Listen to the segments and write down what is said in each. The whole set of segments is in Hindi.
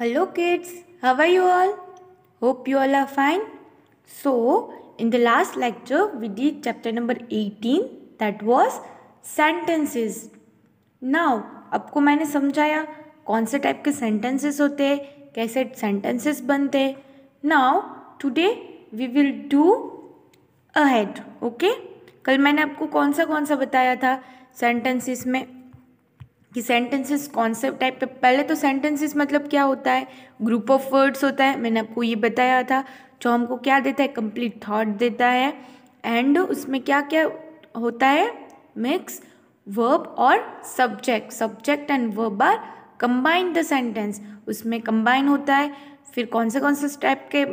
Hello kids, how are you all? Hope you all are fine. So, in the last lecture, we did chapter number 18 that was sentences. Now, आपको मैंने समझाया कौन से टाइप के सेंटेंसेस होते हैं कैसे सेंटेंसेस बनते हैं now today we will do ahead okay कल मैंने आपको कौन सा कौन सा बताया था सेंटेंसेस में कि सेंटेंसेस कॉन्सेप्ट टाइप पे पहले तो सेंटेंसेस मतलब क्या होता है ग्रुप ऑफ वर्ड्स होता है मैंने आपको ये बताया था जो हमको क्या देता है कंप्लीट थॉट देता है एंड उसमें क्या क्या होता है मिक्स वर्ब और subject subject and verb are combine the sentence उसमें कंबाइन होता है फिर कौन से कौन से टाइप के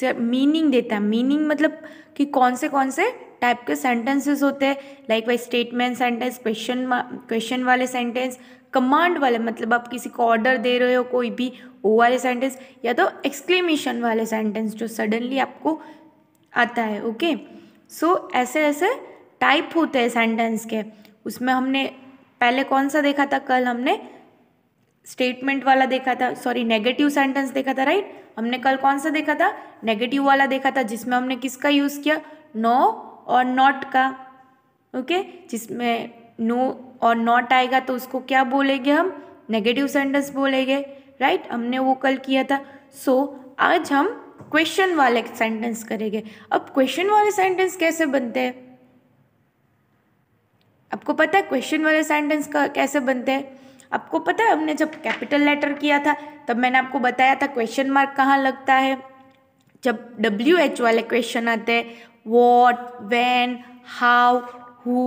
से मीनिंग देता है मीनिंग मतलब कि कौन से कौन से टाइप के सेंटेंसेस होते हैं like why statement sentence question question वाले सेंटेंस कमांड वाले मतलब आप किसी को ऑर्डर दे रहे हो कोई भी वो वाले सेंटेंस या तो एक्सक्लेमेशन वाले सेंटेंस जो सडनली आपको आता है ओके सो so, ऐसे ऐसे टाइप होते हैं सेंटेंस के उसमें हमने पहले कौन सा देखा था कल हमने स्टेटमेंट वाला देखा था सॉरी नेगेटिव सेंटेंस देखा था राइट हमने कल कौन सा देखा था नेगेटिव वाला देखा था जिसमें हमने किसका यूज़ किया नो और नॉट का ओके जिसमें नो और नॉट आएगा तो उसको क्या बोलेंगे हम नेगेटिव सेंटेंस बोलेंगे राइट हमने वो कल किया था सो so, आज हम क्वेश्चन वाले सेंटेंस करेंगे अब क्वेश्चन वाले सेंटेंस कैसे बनते हैं आपको पता है क्वेश्चन वाले सेंटेंस का कैसे बनते हैं आपको पता है हमने जब कैपिटल लेटर किया था तब मैंने आपको बताया था क्वेश्चन मार्क कहाँ लगता है जब डब्ल्यू एच वाले क्वेश्चन आते हैं what when how who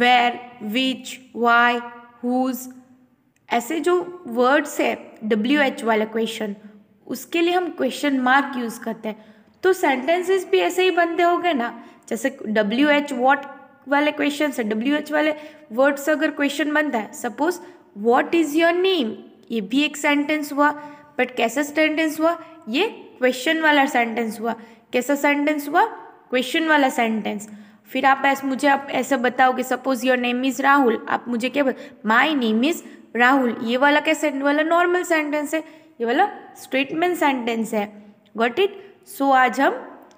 where which why whose ऐसे जो वर्ड्स है डब्ल्यू एच वाले क्वेश्चन उसके लिए हम क्वेश्चन मार्क यूज़ करते हैं तो सेंटेंसेस भी ऐसे ही बनते हो ना जैसे डब्ल्यू एच वॉट वाले क्वेश्चन है डब्ल्यू एच वाले वर्ड से अगर क्वेश्चन बनता है suppose what is your name ये भी एक सेंटेंस हुआ बट कैसा सेंटेंस हुआ ये क्वेश्चन वाला सेंटेंस हुआ कैसा सेंटेंस हुआ क्वेश्चन वाला सेंटेंस फिर आप ऐसे मुझे आप ऐसे बताओ कि suppose your name is Rahul आप मुझे क्या बोल माई नेम इज़ राहुल ये वाला कैसे वाला नॉर्मल सेंटेंस है ये वाला स्टेटमेंट सेंटेंस है गॉट इट सो आज हम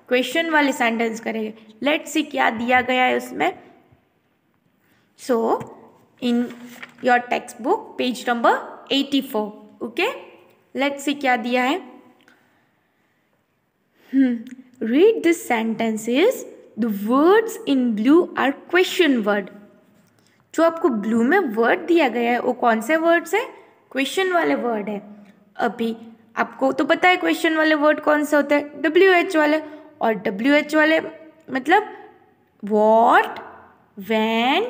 क्वेश्चन वाले सेंटेंस करेंगे लेट सी क्या दिया गया है उसमें so in your text book page number eighty four okay let see क्या दिया है read this sentence is the words in blue are question word जो आपको ब्लू में वर्ड दिया गया है वो कौन से वर्ड्स है क्वेश्चन वाले वर्ड है अभी आपको तो पता है क्वेश्चन वाले वर्ड कौन से होते हैं डब्ल्यू एच वाले और डब्ल्यू एच वाले मतलब what when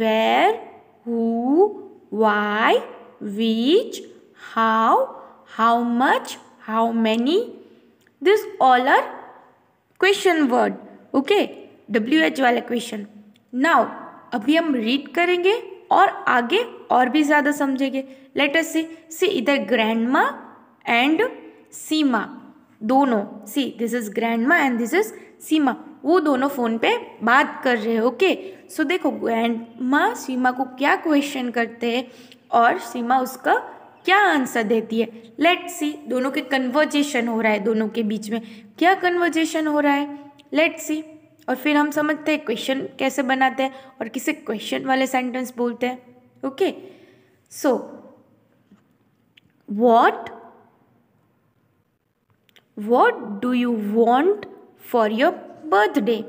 where who why which how how much how many this all are question word okay W H वाले क्वेश्चन नाउ अभी हम रीड करेंगे और आगे और भी ज़्यादा समझेंगे लेटर से सी इधर ग्रैंडमा एंड सीमा दोनों see this is grandma and this is Seema वो दोनों फ़ोन पे बात कर रहे हैं ओके सो देखो ग्रैंड मा सीमा को क्या क्वेश्चन करते हैं और सीमा उसका क्या आंसर देती है लेट सी दोनों के कन्वर्जेशन हो रहा है दोनों के बीच में क्या कन्वर्जेशन हो रहा है लेट सी और फिर हम समझते हैं क्वेश्चन कैसे बनाते हैं और किसे क्वेश्चन वाले सेंटेंस बोलते हैं okay so what What do you want for your birthday?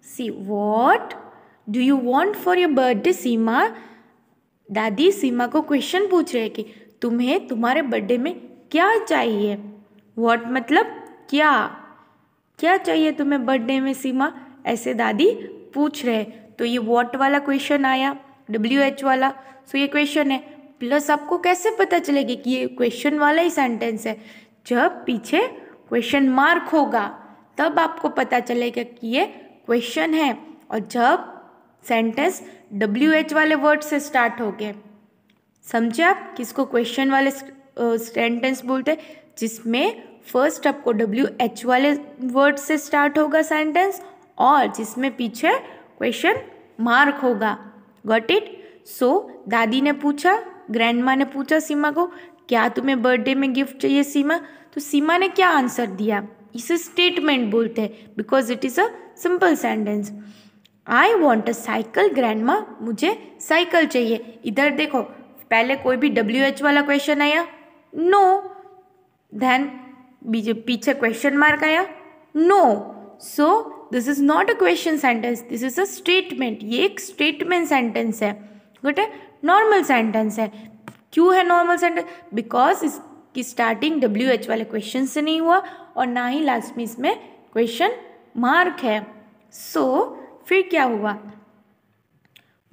See, what do you want for your birthday, Seema दादी सीमा को क्वेश्चन पूछ रहे कि तुम्हें तुम्हारे बर्थडे में क्या चाहिए वॉट मतलब क्या क्या चाहिए तुम्हें बर्थडे में सीमा ऐसे दादी पूछ रहे तो ये वॉट वाला क्वेश्चन आया डब्ल्यू एच वाला सो so ये क्वेश्चन है प्लस आपको कैसे पता चलेगा कि ये क्वेश्चन वाला ही सेंटेंस है जब पीछे क्वेश्चन मार्क होगा तब आपको पता चलेगा कि ये क्वेश्चन है और जब सेंटेंस डब्ल्यू एच वाले वर्ड से स्टार्ट हो गए समझे आप किसको क्वेश्चन वाले सेंटेंस बोलते जिसमें फर्स्ट आपको डब्ल्यू एच वाले वर्ड से स्टार्ट होगा सेंटेंस और जिसमें पीछे क्वेश्चन मार्क होगा गॉट इट सो दादी ने पूछा ग्रैंडमा ने पूछा सीमा को क्या तुम्हें बर्थडे में गिफ्ट चाहिए सीमा तो सीमा ने क्या आंसर दिया इसे स्टेटमेंट बोलते हैं because it is a simple sentence I want a cycle grand मुझे साइकिल चाहिए इधर देखो पहले कोई भी डब्ल्यू एच वाला क्वेश्चन आया नो धैन पीछे क्वेश्चन मार्क आया no so this is not a question sentence this is a statement ये एक स्टेटमेंट सेंटेंस है गुट है नॉर्मल सेंटेंस है क्यों है नॉर्मल सेंटेंस बिकॉज इसकी स्टार्टिंग डब्ल्यू एच वाले क्वेश्चन से नहीं हुआ और ना ही लास्ट में इसमें क्वेश्चन मार्क है सो so, फिर क्या हुआ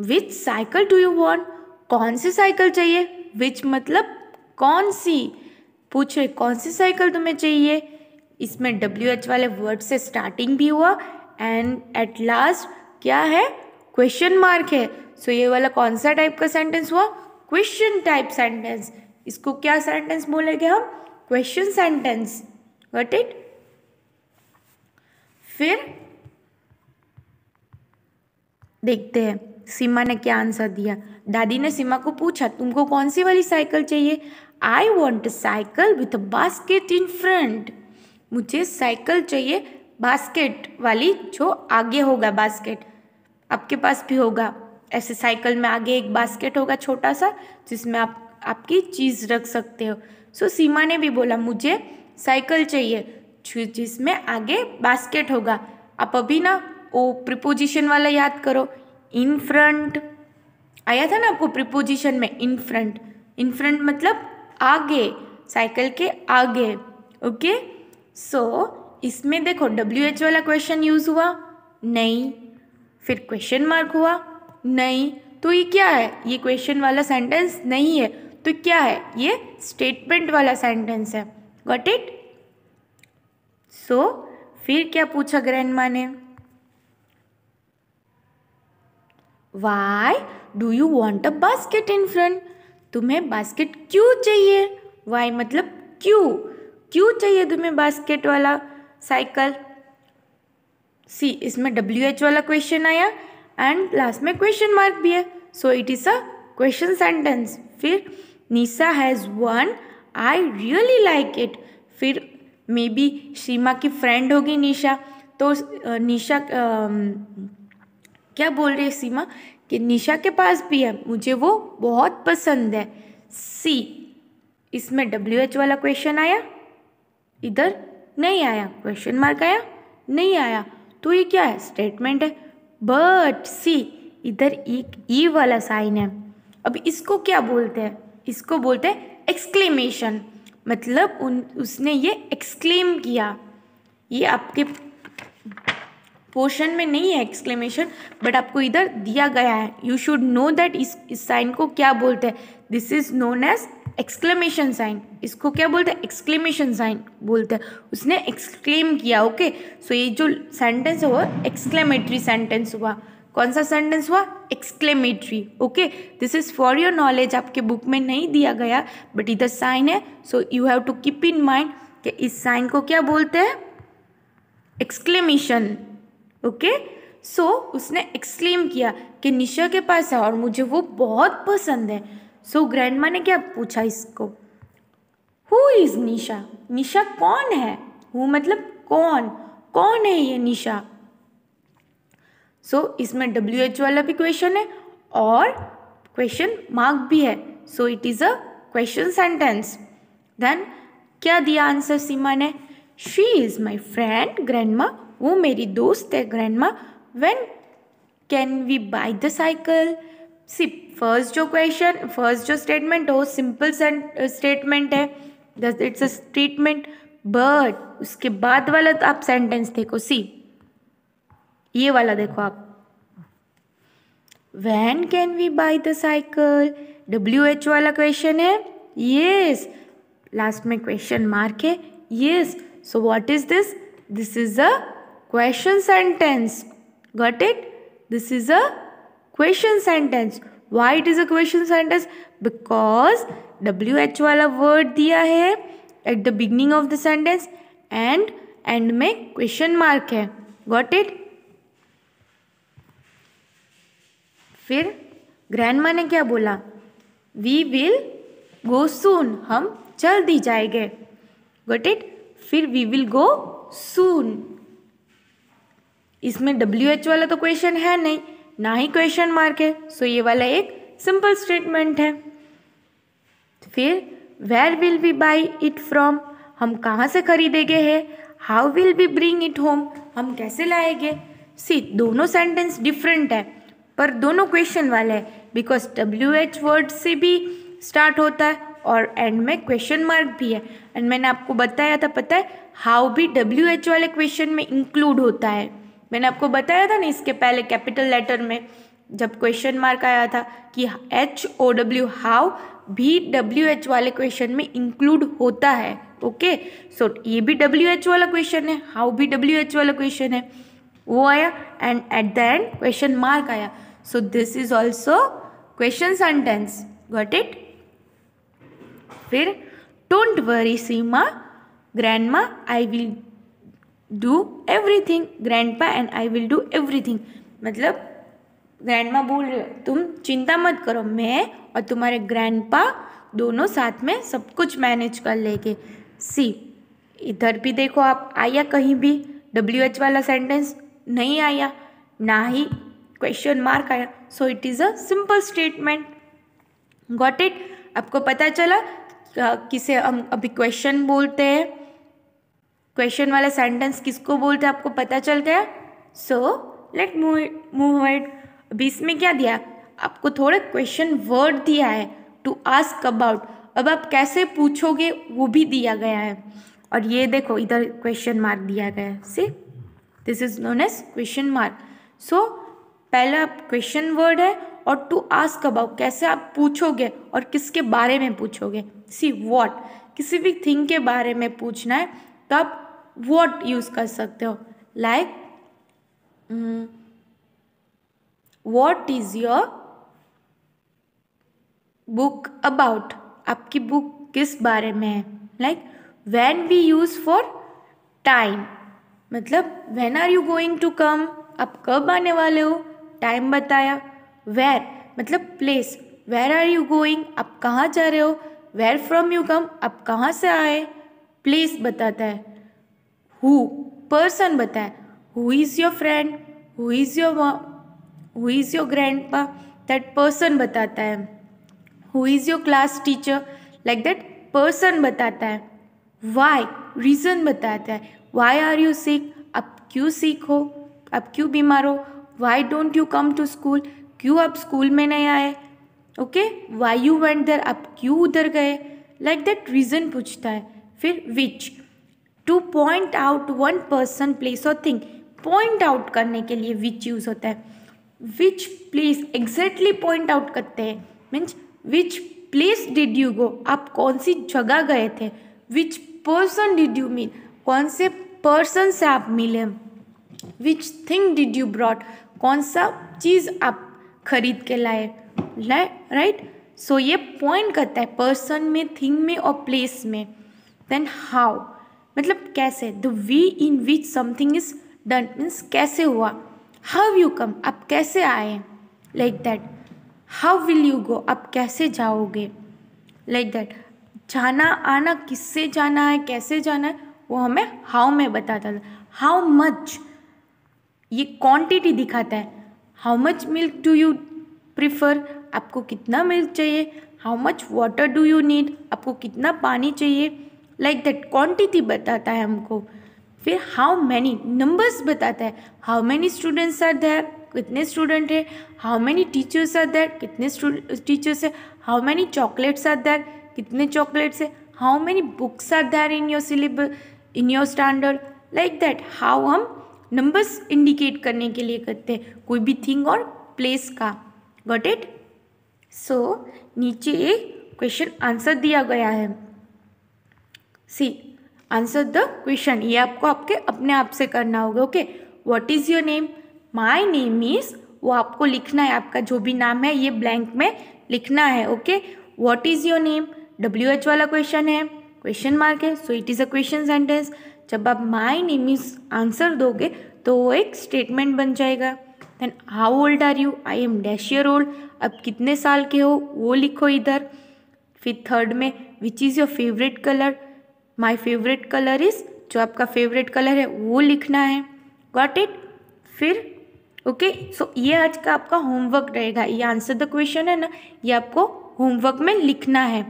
which cycle do you want कौन सी साइकिल चाहिए विच मतलब कौन सी पूछे कौन सी साइकिल तुम्हें चाहिए इसमें डब्ल्यू एच वाले वर्ड से स्टार्टिंग भी हुआ एंड एट लास्ट क्या है क्वेश्चन मार्क है सो ये वाला कौन सा टाइप का सेंटेंस हुआ क्वेश्चन टाइप सेंटेंस इसको क्या सेंटेंस बोलेंगे हम क्वेश्चन सेंटेंस वट इट फिर देखते हैं सीमा ने क्या आंसर दिया दादी ने सीमा को पूछा तुमको कौन सी वाली साइकिल चाहिए I want cycle with basket in front मुझे साइकिल चाहिए बास्केट वाली जो आगे होगा बास्केट आपके पास भी होगा ऐसे साइकिल में आगे एक बास्केट होगा छोटा सा जिसमें आप आपकी चीज़ रख सकते हो सो so, सीमा ने भी बोला मुझे साइकिल चाहिए जिसमें आगे बास्केट होगा आप अभी ना वो प्रिपोजिशन वाला याद करो इन फ्रंट आया था ना आपको प्रिपोजिशन में इन फ्रंट इन फ्रंट मतलब आगे साइकिल के आगे ओके सो so, इसमें देखो डब्ल्यू एच वाला क्वेश्चन यूज़ हुआ नहीं फिर क्वेश्चन मार्क हुआ नहीं तो ये क्या है ये क्वेश्चन वाला सेंटेंस नहीं है तो क्या है ये स्टेटमेंट वाला सेंटेंस है गॉट इट सो फिर क्या पूछा माँ ने why do you want a basket in front तुम्हें बास्केट क्यों चाहिए वाई मतलब क्यों क्यों चाहिए तुम्हें बास्केट वाला साइकिल सी इसमें डब्ल्यू एच वाला क्वेश्चन आया एंड लास्ट में क्वेश्चन मार्क भी है so it is a question sentence फिर Nisha has one I really like it फिर मे बी सीमा की फ्रेंड होगी निशा तो निशा क्या बोल रही है सीमा कि निशा के पास भी है मुझे वो बहुत पसंद है सी इसमें डब्ल्यू एच वाला क्वेश्चन आया इधर नहीं आया क्वेश्चन मार्क आया नहीं आया तो ये क्या है स्टेटमेंट है बट सी इधर एक ई वाला साइन है अब इसको क्या बोलते हैं इसको बोलते हैं एक्सक्लेमेशन मतलब उन उसने ये एक्सक्लेम किया ये आपके पोर्शन में नहीं है एक्सक्लेमेशन बट आपको इधर दिया गया है यू शुड नो दैट इस साइन को क्या बोलते हैं this is known as exclamation sign इसको क्या बोलते हैं एक्सक्लेमेशन साइन बोलते हैं उसने एक्सक्लेम किया ओके सो ये जो सेंटेंस है वो एक्सक्लेमेटरी सेंटेंस हुआ कौन सा सेंटेंस हुआ exclamatory okay this is for your knowledge आपके बुक में नहीं दिया गया बट इधर साइन है so you have to keep in mind कि इस साइन को क्या बोलते हैं एक्सक्लेमेशन ओके सो उसने एक्सक्लेम किया कि निशा के पास है और मुझे वो बहुत पसंद है सो ग्रैंड ने क्या पूछा इसको हु इज़ निशा निशा कौन है हु मतलब कौन कौन है ये निशा सो so, इसमें डब्ल्यू एच वाला भी क्वेश्चन है और क्वेश्चन मार्क भी है so it is a question sentence then क्या दिया आंसर सीमा ने शी इज़ माई फ्रेंड मा वो मेरी दोस्त है grandma when can we buy the cycle see first जो क्वेश्चन फर्स्ट जो स्टेटमेंट है वो सिंपल स्टेटमेंट है इट्स अ स्टेटमेंट बट उसके बाद वाला तो आप सेंटेंस देखो सी ये वाला देखो आप when can we buy the cycle W H वाला क्वेश्चन है येस लास्ट में क्वेश्चन मार्क है yes so what is this this is a question sentence got it this is a question sentence why it is a question sentence because W H वाला वर्ड दिया है at the beginning of the sentence and end में क्वेश्चन मार्क है गॉट इट फिर ग्रैंड ग्रैंडमा ने क्या बोला वी विल गो सून हम जल्द ही जाएंगे गॉट इट फिर वी विल गो सून इसमें डब्ल्यू एच वाला तो क्वेश्चन है नहीं ना ही क्वेश्चन मार्क है सो ये वाला एक सिंपल स्टेटमेंट है तो फिर where will we buy it from हम कहाँ से खरीदेंगे है how will we bring it home हम कैसे लाएंगे सी दोनों सेंटेंस डिफरेंट है पर दोनों क्वेश्चन वाले हैं बिकॉज डब्ल्यू एच वर्ड से भी स्टार्ट होता है और एंड में क्वेश्चन मार्क भी है एंड मैंने आपको बताया था पता है हाउ भी डब्ल्यू एच वाले क्वेश्चन में इंक्लूड होता है मैंने आपको बताया था ना इसके पहले कैपिटल लेटर में जब क्वेश्चन मार्क आया था कि एच ओ डब्ल्यू हाउ भी डब्ल्यू एच वाले क्वेश्चन में इंक्लूड होता है ओके सो so, ये भी डब्ल्यू एच वाला क्वेश्चन है हाउ भी डब्ल्यू एच वाला क्वेश्चन है वो आया and at the end question mark आया so this is also question sentence got it फिर don't worry Seema grandma I will do everything grandpa and I will do thing मतलब ग्रैंड माँ बोल रहे हो तुम चिंता मत करो मैं और तुम्हारे ग्रैंड पा दोनों साथ में सब कुछ मैनेज कर लेंगे सी इधर भी देखो आप आया कहीं भी डब्ल्यू एच वाला सेंटेंस नहीं आया ना ही क्वेश्चन मार्क आया so it is a simple statement got it आपको पता चला किसे हम अभी क्वेश्चन बोलते हैं क्वेश्चन वाला सेंटेंस किसको बोलते हैं आपको पता चल गया सो लेट मूव इट अभी इसमें क्या दिया आपको थोड़े क्वेश्चन वर्ड दिया है टू आस्क अबाउट अब आप कैसे पूछोगे वो भी दिया गया है और ये देखो इधर क्वेश्चन मार्क दिया गया है see this is known as question mark so पहला आप क्वेश्चन वर्ड है और टू आस्क अबाउट कैसे आप पूछोगे और किसके बारे में पूछोगे सी वॉट किसी भी थिंग के बारे में पूछना है तब वॉट यूज़ कर सकते हो like what is your book about आपकी बुक किस बारे में है like when we use for time मतलब when are you going to come आप कब आने वाले हो टाइम बताया वेर मतलब place where are you going आप कहाँ जा रहे हो वेर फ्रॉम यू कम आप कहाँ से आए प्लेस बताता है हु पर्सन बताएं who is your friend who is your who is your grandpa that person बताता है who is your class teacher like that person बताता है वाई रीज़न बताता है वाई आर यू सिक आप क्यों सीख हो आप क्यों बीमार हो why don't you come to school क्यों आप स्कूल में नहीं आए okay why you went there आप क्यों उधर गए लाइक दैट रीज़न पूछता है फिर which to point out one person place और थिंग पॉइंट आउट करने के लिए विच यूज़ होता है which place exactly point out करते हैं means which place did you go आप कौन सी जगह गए थे which person did you mean कौन से पर्सन से आप मिले which thing did you brought कौन सा चीज़ आप खरीद के लाए लाए राइट सो ये पॉइंट करता है पर्सन में थिंग में और प्लेस में देन हाउ मतलब कैसे the way in which something is done means कैसे हुआ हाउ यू कम आप कैसे आए like that how will you go आप कैसे जाओगे लाइक दैट जाना आना किससे जाना है कैसे जाना है वो हमें हाउ में बताता था हाउ मच ये क्वांटिटी दिखाता है how much milk do you prefer आपको कितना मिल्क चाहिए how much water do you need आपको कितना पानी चाहिए लाइक दैट क्वांटिटी बताता है हमको फिर हाउ मैनी नंबर्स बताता है how many students are there कितने स्टूडेंट हैं how many teachers are there कितने टीचर्स है how many chocolates are there कितने चॉकलेट्स हैं how many books are there in your syllabus in your standard like that how हम नंबर्स इंडिकेट करने के लिए करते हैं कोई भी थिंग और प्लेस का गॉट इट सो नीचे एक क्वेश्चन आंसर दिया गया है सी आंसर द क्वेश्चन ये आपको आपके अपने आप से करना होगा okay what is your name my name is वो आपको लिखना है आपका जो भी नाम है ये ब्लैंक में लिखना है okay what is your name W H वाला क्वेश्चन है क्वेश्चन मार्क है so it is a question sentence जब आप माई नेम इज आंसर दोगे तो वो एक स्टेटमेंट बन जाएगा then how old are you I am dash your old अब कितने साल के हो वो लिखो इधर फिर थर्ड में which is your favourite colour my favourite colour is जो आपका फेवरेट कलर है वो लिखना है गॉट इट फिर ओके okay, सो so ये आज का आपका होमवर्क रहेगा ये आंसर द क्वेश्चन है ना ये आपको होमवर्क में लिखना है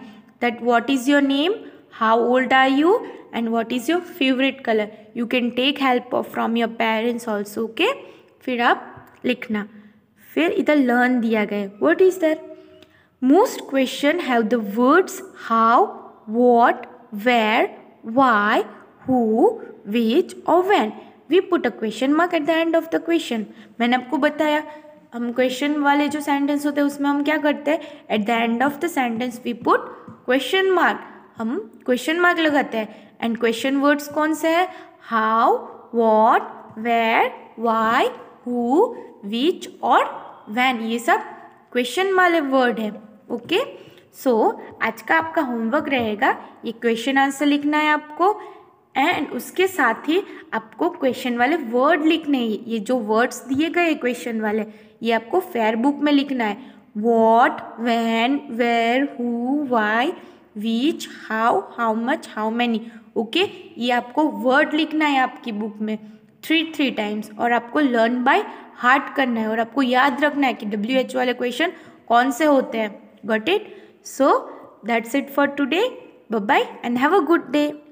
that what is your name how old are you and what is your favourite colour you can take help from your parents also okay फिर आप लिखना फिर इधर लर्न दिया गया what is that most question have the words how what where, why, who, which or when. We put a question mark at the end of the question मैंने आपको बताया हम क्वेश्चन वाले जो सेंटेंस होते हैं उसमें हम क्या करते हैं at the end of the sentence we put question mark हम क्वेश्चन मार्क लगाते हैं एंड क्वेश्चन वर्ड्स कौन से हैं how what where why who which और वैन ये सब क्वेश्चन वाले वर्ड है ओके okay? सो so, आज का आपका होमवर्क रहेगा ये क्वेश्चन आंसर लिखना है आपको एंड उसके साथ ही आपको क्वेश्चन वाले वर्ड लिखने हैं ये जो वर्ड्स दिए गए क्वेश्चन वाले ये आपको फेयर बुक में लिखना है what when where who why which how how much how many okay ये आपको वर्ड लिखना है आपकी बुक में थ्री थ्री टाइम्स और आपको लर्न बाय हार्ट करना है और आपको याद रखना है कि डब्ल्यू एच वाले क्वेश्चन कौन से होते हैं got it So that's it for today. Bye bye and have a good day.